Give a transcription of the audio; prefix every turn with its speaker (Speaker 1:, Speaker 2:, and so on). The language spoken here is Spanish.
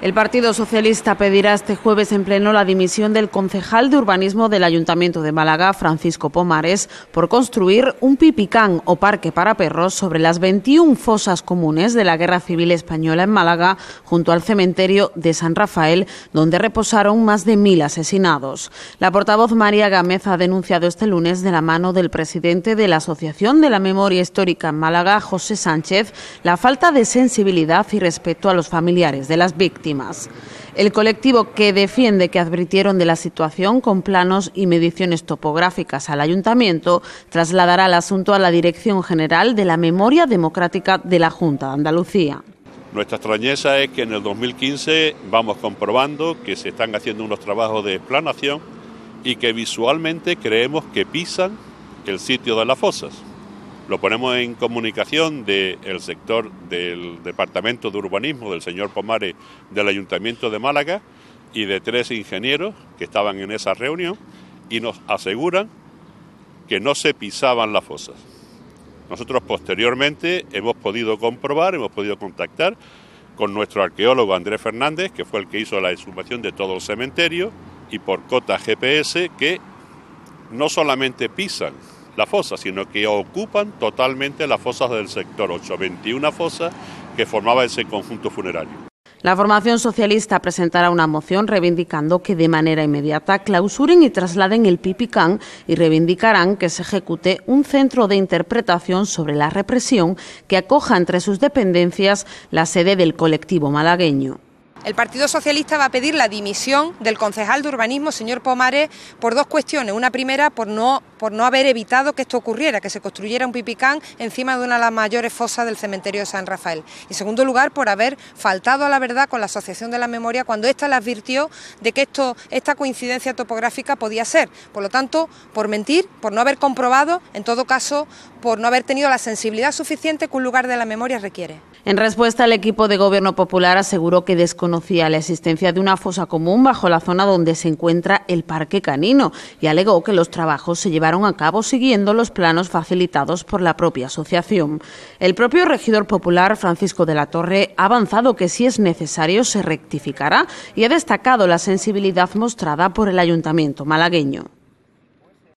Speaker 1: El Partido Socialista pedirá este jueves en pleno la dimisión del concejal de urbanismo del Ayuntamiento de Málaga, Francisco Pomares, por construir un pipicán o parque para perros sobre las 21 fosas comunes de la Guerra Civil Española en Málaga, junto al cementerio de San Rafael, donde reposaron más de mil asesinados. La portavoz María Gámez ha denunciado este lunes, de la mano del presidente de la Asociación de la Memoria Histórica en Málaga, José Sánchez, la falta de sensibilidad y respeto a los familiares de las víctimas. El colectivo que defiende que advirtieron de la situación con planos y mediciones topográficas al ayuntamiento trasladará el asunto a la Dirección General de la Memoria Democrática de la Junta de Andalucía.
Speaker 2: Nuestra extrañeza es que en el 2015 vamos comprobando que se están haciendo unos trabajos de explanación y que visualmente creemos que pisan el sitio de las fosas. Lo ponemos en comunicación del sector del Departamento de Urbanismo del señor Pomares del Ayuntamiento de Málaga y de tres ingenieros que estaban en esa reunión y nos aseguran que no se pisaban las fosas. Nosotros posteriormente hemos podido comprobar, hemos podido contactar con nuestro arqueólogo Andrés Fernández, que fue el que hizo la exhumación de todo el cementerio, y por cota GPS que no solamente pisan la fosa, sino que ocupan totalmente las fosas del sector 8, 21 fosas que formaba ese conjunto funerario.
Speaker 1: La formación socialista presentará una moción reivindicando que de manera inmediata clausuren y trasladen el Pipicán y reivindicarán que se ejecute un centro de interpretación sobre la represión que acoja entre sus dependencias la sede del colectivo malagueño.
Speaker 3: El Partido Socialista va a pedir la dimisión del concejal de urbanismo, señor Pomares, por dos cuestiones. Una primera, por no, por no haber evitado que esto ocurriera, que se construyera un pipicán encima de una de las mayores fosas del cementerio de San Rafael. Y en segundo lugar, por haber faltado a la verdad con la Asociación de la Memoria cuando ésta le advirtió de que esto, esta coincidencia topográfica podía ser. Por lo tanto, por mentir, por no haber comprobado, en todo caso, por no haber tenido la sensibilidad suficiente que un lugar de la memoria requiere.
Speaker 1: En respuesta, el equipo de gobierno popular aseguró que desconocía la existencia de una fosa común bajo la zona donde se encuentra el parque canino y alegó que los trabajos se llevaron a cabo siguiendo los planos facilitados por la propia asociación. El propio regidor popular, Francisco de la Torre, ha avanzado que si es necesario se rectificará y ha destacado la sensibilidad mostrada por el ayuntamiento malagueño.